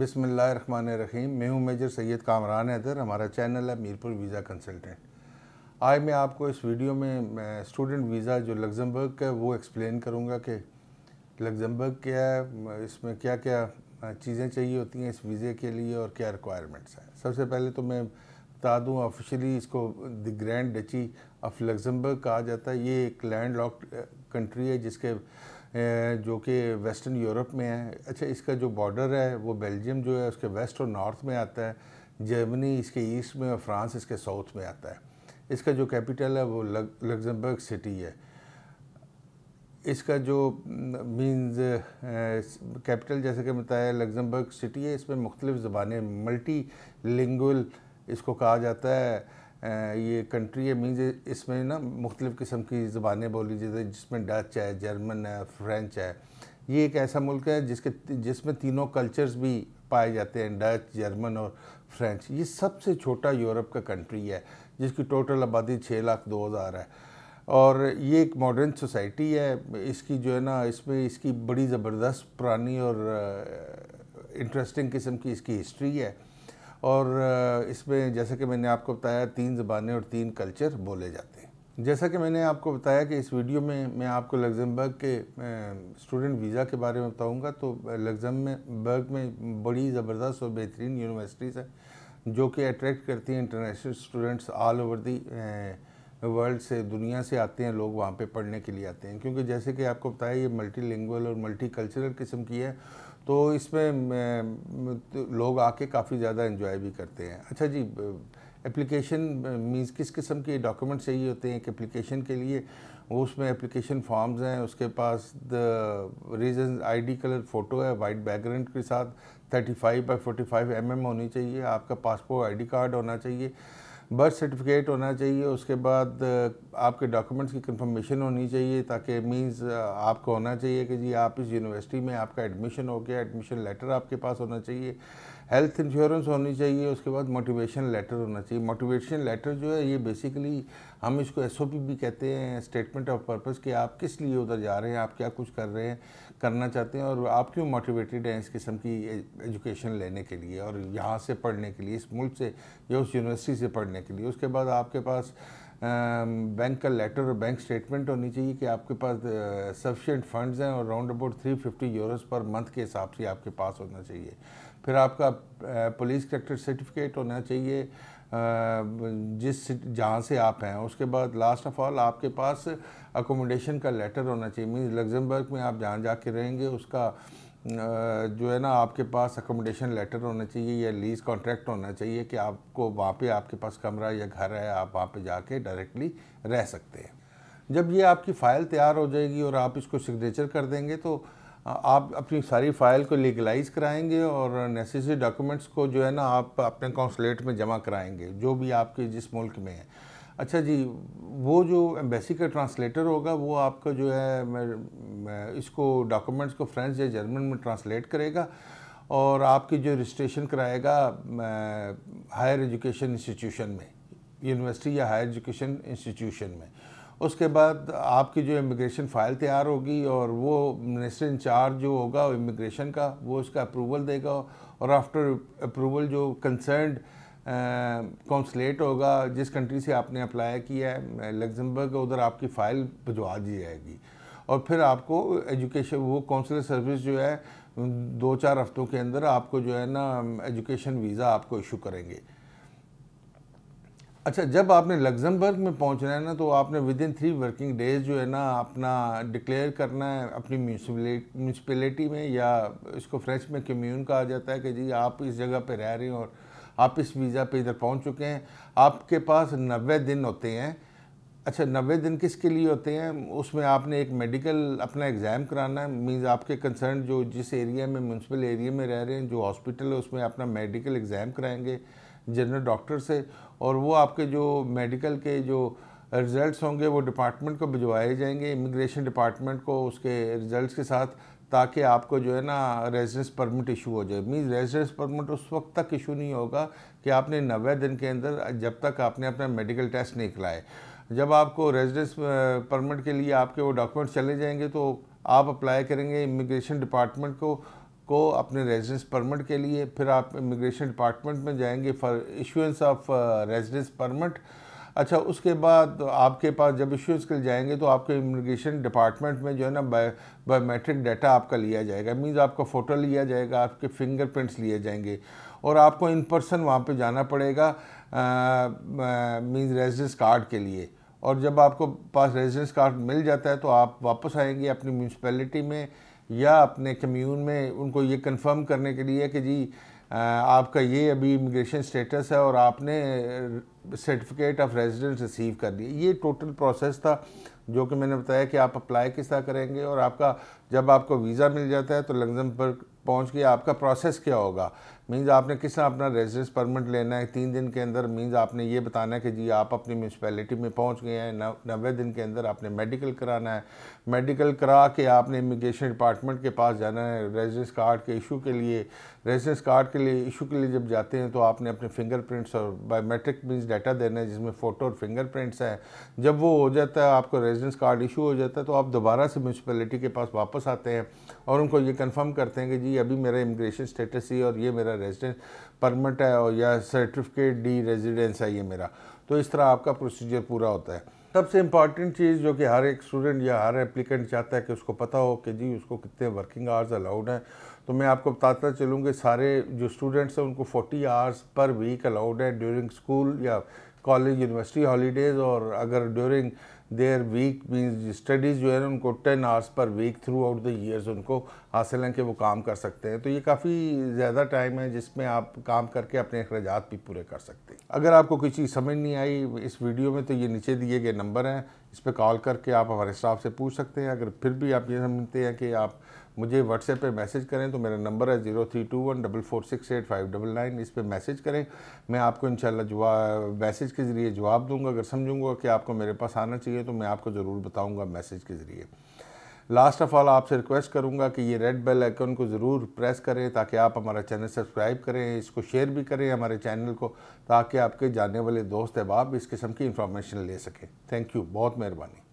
रहीम मैं हूं मेजर सैयद कामरान हैदर हमारा चैनल है मीरपुर वीज़ा कंसल्टेंट आज मैं आपको इस वीडियो में स्टूडेंट वीज़ा जो लग्जमबर्ग का वो एक्सप्लेन करूंगा कि लग्जमबर्ग क्या है इसमें क्या क्या चीज़ें चाहिए होती हैं इस वीज़े के लिए और क्या रिक्वायरमेंट्स हैं सबसे पहले तो मैं बता दूँ ऑफिशली इसको the grand duchy of Luxembourg कहा जाता है ये एक लैंड लॉक्ड कंट्री है जिसके जो कि वेस्टर्न यूरोप में है अच्छा इसका जो बॉर्डर है वो बेल्जियम जो है उसके वेस्ट और नॉर्थ में आता है जर्मनी इसके ईस्ट में और फ्रांस इसके साउथ में आता है इसका जो कैपिटल है वो लग्जमबर्ग सिटी है इसका जो मीन्स कैपिटल जैसे कि बताया लग्जमबर्ग सिटी है इसमें मुख्तलिफ़ ज़बानें मल्टी लिंगुअल इसको कहा जाता है ये कंट्री है मीन्स इसमें ना मुख्तलिफ़ किस्म की ज़बानें बोली जाती है जिसमें डच है जर्मन है फ्रेंच है ये एक ऐसा मुल्क है जिसके जिसमें तीनों कल्चर्स भी पाए जाते हैं डच जर्मन और फ्रेंच ये सबसे छोटा यूरोप का कंट्री है जिसकी टोटल आबादी छः लाख दो हज़ार है और ये एक मॉडर्न सोसाइटी है इसकी जो है ना इसमें इसकी बड़ी ज़बरदस्त पुरानी और इंटरेस्टिंग किस्म की इसकी हिस्ट्री है और इसमें जैसा कि मैंने आपको बताया तीन ज़बानें और तीन कल्चर बोले जाते हैं जैसा कि मैंने आपको बताया कि इस वीडियो में मैं आपको लग्जमबर्ग के स्टूडेंट वीज़ा के बारे में बताऊंगा तो लग्जमबर्ग में बड़ी ज़बरदस्त और बेहतरीन यूनिवर्सिटीज़ हैं जो कि अट्रैक्ट करती हैं international students all over the world से दुनिया से आते हैं लोग वहाँ पे पढ़ने के लिए आते हैं क्योंकि जैसे कि आपको बताया ये मल्टीलिंगुअल और मल्टी कल्चरल किस्म की है तो इसमें लोग आके काफ़ी ज़्यादा इन्जॉय भी करते हैं अच्छा जी एप्लीकेशन मीन्स किस किस्म के डॉक्यूमेंट चाहिए होते हैं एक एप्लीकेशन के लिए वो उसमें एप्लीकेशन फॉर्म्स हैं उसके पास the reason ID colour photo है वाइट बैकग्राउंड के साथ 35 बाई 45 एम होनी चाहिए आपका पासपोर्ट आईडी कार्ड होना चाहिए बर्थ सर्टिफिकेट होना चाहिए उसके बाद आपके डॉक्यूमेंट्स की कंफर्मेशन होनी चाहिए ताकि मींस आपको होना चाहिए कि जी आप इस यूनिवर्सिटी में आपका एडमिशन हो गया एडमिशन लेटर आपके पास होना चाहिए हेल्थ इंश्योरेंस होनी चाहिए उसके बाद मोटिवेशन लेटर होना चाहिए मोटिवेशन लेटर जो है ये बेसिकली हम इसको एस भी कहते हैं स्टेटमेंट ऑफ पर्पज़ कि आप किस लिए उधर जा रहे हैं आप क्या कुछ कर रहे हैं करना चाहते हैं और आप क्यों मोटिवेटेड हैं इस किस्म की एजुकेशन लेने के लिए और यहाँ से पढ़ने के लिए इस मुल्क से या उस यूनिवर्सिटी से पढ़ने के लिए उसके बाद आपके पास बैंक का लेटर और बैंक स्टेटमेंट होनी चाहिए कि आपके पास सफिशेंट फंड्स हैं और round about three fifty euros per month के हिसाब से आपके पास होना चाहिए फिर आपका पुलिस करेक्टर सर्टिफिकेट होना चाहिए जिस जहाँ से आप हैं उसके बाद लास्ट ऑफ ऑल आपके पास अकोमोडेशन का लेटर होना चाहिए मीन लग्जमबर्ग में आप जहाँ जाके रहेंगे उसका जो है ना आपके पास अकोमोडेशन लेटर होना चाहिए या लीज कॉन्ट्रैक्ट होना चाहिए कि आपको वहाँ पे आपके पास कमरा या घर है आप वहाँ पे जाके डायरेक्टली रह सकते हैं जब ये आपकी फ़ाइल तैयार हो जाएगी और आप इसको सिग्नेचर कर देंगे तो आप अपनी सारी फ़ाइल को लीगलाइज कराएंगे और नेसेसरी डॉक्यूमेंट्स को जो है ना आप अपने कौंसलेट में जमा कराएंगे जो भी आपके जिस मुल्क में है अच्छा जी वो जो एम्बेसी का ट्रांसलेटर होगा वो आपका जो है इसको डॉक्यूमेंट्स को फ्रेंच या जर्मन में ट्रांसलेट करेगा और आपकी जो रजिस्ट्रेशन कराएगा हायर एजुकेशन इंस्टीट्यूशन में यूनिवर्सिटी या हायर एजुकेशन इंस्टीट्यूशन में उसके बाद आपकी जो इमिग्रेशन फाइल तैयार होगी और वो मिनिस्टर इंचार्ज जो होगा इमिग्रेशन का वो उसका अप्रूवल देगा और आफ्टर अप्रूवल जो कंसर्न कौंसलेट होगा जिस कंट्री से आपने अप्लाई किया है लग्जमबर्ग उधर आपकी फ़ाइल भिजवा दी जाएगी और फिर आपको एजुकेशन वो कौंसलर सर्विस जो है दो चार हफ्तों के अंदर आपको जो है ना एजुकेशन वीज़ा आपको इशू करेंगे अच्छा जब आपने लग्जमबर्ग में पहुंचना है ना तो आपने within three working days जो है ना अपना डिक्लेयर करना है अपनी म्यूनसिपलिटी में या इसको फ्रेंच में कम्यून कहा जाता है कि जी आप इस जगह पे रह रहे हैं और आप इस वीज़ा पे इधर पहुंच चुके हैं आपके पास नबे दिन होते हैं अच्छा नबे दिन किसके लिए होते हैं उसमें आपने एक मेडिकल अपना एग्ज़ाम कराना है मीन्स आपके कंसर्न जो जिस एरिया में म्यूनसिपल एरिया में रह रहे हैं जो हॉस्पिटल है उसमें अपना मेडिकल एग्ज़ाम कराएंगे जनरल डॉक्टर से और वो आपके जो मेडिकल के जो रिज़ल्ट्स होंगे वो डिपार्टमेंट को भिजवाए जाएंगे इमिग्रेशन डिपार्टमेंट को उसके रिज़ल्ट के साथ ताकि आपको जो है ना रेजिडेंस परमिट इशू हो जाए मीन रेजिडेंस परमिट उस वक्त तक इशू नहीं होगा कि आपने नब्बे दिन के अंदर जब तक आपने अपना मेडिकल टेस्ट नहीं कराए जब आपको रेजिडेंस परमिट के लिए आपके वो डॉक्यूमेंट्स चले जाएंगे तो आप अप्लाई करेंगे इमिग्रेशन डिपार्टमेंट को को अपने रेजिडेंस परमिट के लिए फिर आप इमिग्रेशन डिपार्टमेंट में जाएंगे for issuance of residence permit अच्छा उसके बाद आपके पास जब इश्यूज के लिए जाएंगे तो आपके इमिग्रेशन डिपार्टमेंट में जो है ना बायोमेट्रिक डाटा आपका लिया जाएगा मीन्स आपका फ़ोटो लिया जाएगा आपके फिंगरप्रिंट्स लिए जाएंगे और आपको इन पर्सन वहाँ पे जाना पड़ेगा मीन्स रेजिडेंस कार्ड के लिए और जब आपको पास रेजिडेंस कार्ड मिल जाता है तो आप वापस आएंगे अपनी म्यूनसिपैलिटी में या अपने कम्यून में उनको ये कंफर्म करने के लिए कि जी आपका ये अभी इमिग्रेशन स्टेटस है और आपने सर्टिफिकेट ऑफ रेजिडेंस रिसीव कर दिया ये टोटल प्रोसेस था जो कि मैंने बताया कि आप अप्लाई किस तरह करेंगे और आपका जब आपको वीज़ा मिल जाता है तो लग्जमबर्ग पहुंच के आपका प्रोसेस क्या होगा मीन्स आपने किस तरह अपना रेजिडेंस परमिट लेना है तीन दिन के अंदर मीन्स आपने ये बताना है कि जी आप अपनी म्यूनसिपैलिटी में पहुंच गए हैं नब्बे दिन के अंदर आपने मेडिकल कराना है मेडिकल करा के आपने इमिग्रेशन डिपार्टमेंट के पास जाना है रेजिडेंस कार्ड के इशू के लिए रेजिडेंस कार्ड के लिए इशू के लिए जब जाते हैं तो आपने अपने फिंगरप्रिंट्स और बायोमेट्रिक मीन्स डाटा देना है जिसमें फ़ोटो और फिंगरप्रिंट्स हैं जब वो हो जाता है आपको रेजिडेंस कार्ड इशू हो जाता है तो आप दोबारा से म्यूनसिपैलिटी के पास वापस वापस आते हैं और उनको ये कंफर्म करते हैं कि जी अभी मेरा इमिग्रेशन स्टेटस ही और ये मेरा रेजिडेंस परमिट है और या सर्टिफिकेट डी रेजिडेंस है ये मेरा तो इस तरह आपका प्रोसीजर पूरा होता है सबसे इंपॉर्टेंट चीज़ जो कि हर एक स्टूडेंट या हर एप्लीकेंट चाहता है कि उसको पता हो कि जी उसको कितने वर्किंग आवर्स अलाउड हैं तो मैं आपको बताता चलूँ कि सारे जो स्टूडेंट्स हैं उनको 40 आवर्स पर वीक अलाउड है ड्यूरिंग स्कूल या कॉलेज यूनिवर्सिटी हॉलीडेज़ और अगर during their week means studies जो है उनको ten hours per week throughout the years उनको हासिल हैं कि वो काम कर सकते हैं तो ये काफ़ी ज़्यादा टाइम है जिसमें आप काम करके अपने अखराज भी पूरे कर सकते हैं अगर आपको कोई चीज़ समझ नहीं आई इस वीडियो में तो ये नीचे दिए गए नंबर हैं इस पर कॉल करके आप हमारे स्टाफ से पूछ सकते हैं अगर फिर भी आप ये समझते हैं कि आप मुझे व्हाट्सएप पे मैसेज करें तो मेरा नंबर है zero three two one double four six eight five double nine इस पर मैसेज करें मैं आपको शाला जवाब मैसेज के ज़रिए जवाब दूंगा अगर समझूंगा कि आपको मेरे पास आना चाहिए तो मैं आपको ज़रूर बताऊँगा मैसेज के ज़रिए लास्ट ऑफ ऑल आपसे रिक्वेस्ट करूँगा कि ये रेड बेल आइकन को ज़रूर प्रेस करें ताकि आप हमारा चैनल सब्सक्राइब करें इसको शेयर भी करें हमारे चैनल को ताकि आपके जानने वाले दोस्त अहबाब इस किस्म की इंफॉर्मेशन ले सकें थैंक यू बहुत मेहरबानी